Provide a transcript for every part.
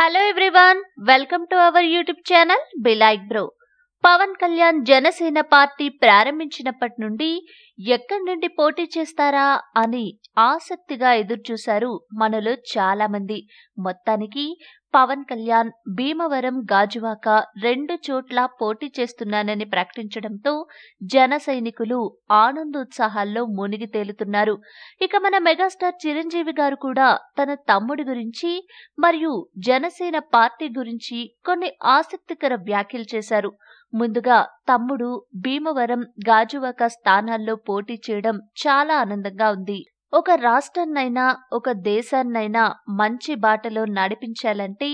Hello everyone welcome to our YouTube channel బిలైట్ bro Pawan Kalyan Janasena party ప్రారంభించినప్పటి నుండి ఎక్కడి నుండి పోటీ చేస్తారా అని ఆసక్తిగా ఎదురుచూశారు మనలో చాలామంది మొత్తానికి పవన్ కళ్యాణ్ భీమవరం గాజువాక రెండు చోట్ల పోటీ చేస్తున్నానని ప్రకటించడంతో జన సైనికులు ఆనందోత్సాహాల్లో మునిగి తేలుతున్నారు ఇక మన మెగాస్టార్ చిరంజీవి గారు కూడా తన తమ్ముడి గురించి మరియు జనసేన పార్టీ గురించి కొన్ని ఆసక్తికర వ్యాఖ్యలు చేశారు ముందుగా తమ్ముడు భీమవరం గాజువాక స్థానాల్లో పోటీ చేయడం చాలా ఆనందంగా ఉంది ఒక రాష్ట్రాన్నైనా ఒక దేశాన్నైనా మంచి బాటలో నడిపించాలంటే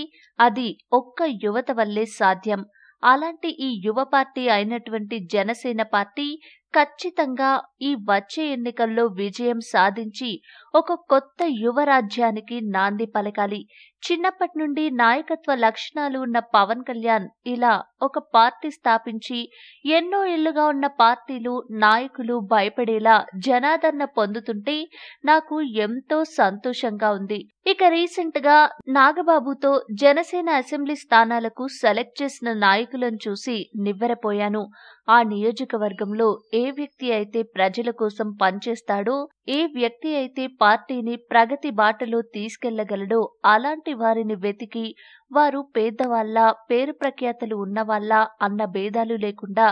అది ఒక్క యువత వల్లే సాధ్యం అలాంటి ఈ యువ పార్టీ అయినటువంటి జనసేన పార్టీ ఖచ్చితంగా ఈ వచ్చే ఎన్నికల్లో విజయం సాధించి ఒక కొత్త యువరాజ్యానికి నాంది పలకాలి చిన్నప్పటి నుండి నాయకత్వ లక్షణాలు ఉన్న పవన్ కళ్యాణ్ ఇలా ఒక పార్టీ స్థాపించి ఎన్నో ఇళ్లుగా ఉన్న పార్టీలు నాయకులు భయపడేలా జనాదరణ పొందుతుంటే నాకు ఎంతో సంతోషంగా ఉంది ఇక రీసెంట్ గా నాగబాబుతో జనసేన అసెంబ్లీ స్థానాలకు సెలెక్ట్ చేసిన నాయకులను చూసి నివ్వెరపోయాను ఆ నియోజకవర్గంలో ఏ ఏ వ్యక్తి అయితే ప్రజల కోసం పనిచేస్తాడో ఏ వ్యక్తి అయితే పార్టీని ప్రగతి బాటలో తీసుకెళ్లగలడో అలాంటి వారిని వెతికి వారు పేదవాళ్ళ పేరు ప్రఖ్యాతలు ఉన్నవాళ్ళ అన్న భేదాలు లేకుండా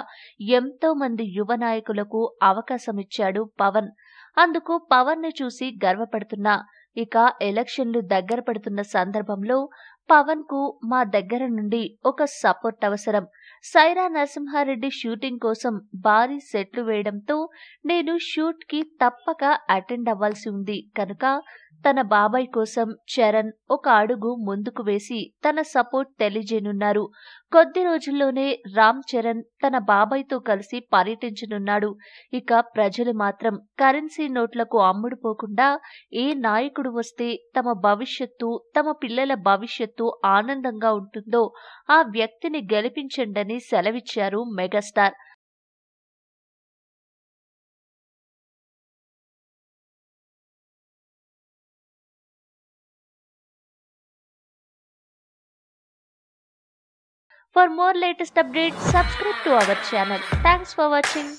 ఎంతో మంది యువ నాయకులకు అవకాశం ఇచ్చాడు పవన్ అందుకు పవన్ ని చూసి గర్వపడుతున్నా ఇక ఎలక్షన్లు దగ్గర పడుతున్న సందర్భంలో పవన్ కు మా దగ్గర నుండి ఒక సపోర్ట్ అవసరం సైరా నరసింహారెడ్డి షూటింగ్ కోసం భారీ సెట్లు వేయడంతో నేను షూట్కి తప్పక అటెండ్ అవ్వాల్సి ఉంది కనుక తన బాబాయ్ కోసం చరణ్ ఒక అడుగు ముందుకు వేసి తన సపోర్ట్ తెలియజేయనున్నారు కొద్ది రోజుల్లోనే రామ్ చరణ్ తన బాబాయ్తో కలిసి పర్యటించనున్నాడు ఇక ప్రజలు మాత్రం కరెన్సీ నోట్లకు అమ్ముడుపోకుండా ఏ నాయకుడు వస్తే తమ భవిష్యత్తు తమ పిల్లల భవిష్యత్తు ఆనందంగా ఉంటుందో ఆ వ్యక్తిని గెలిపించండని సెలవిచ్చారు megastar For more latest updates, subscribe to our channel. Thanks for watching.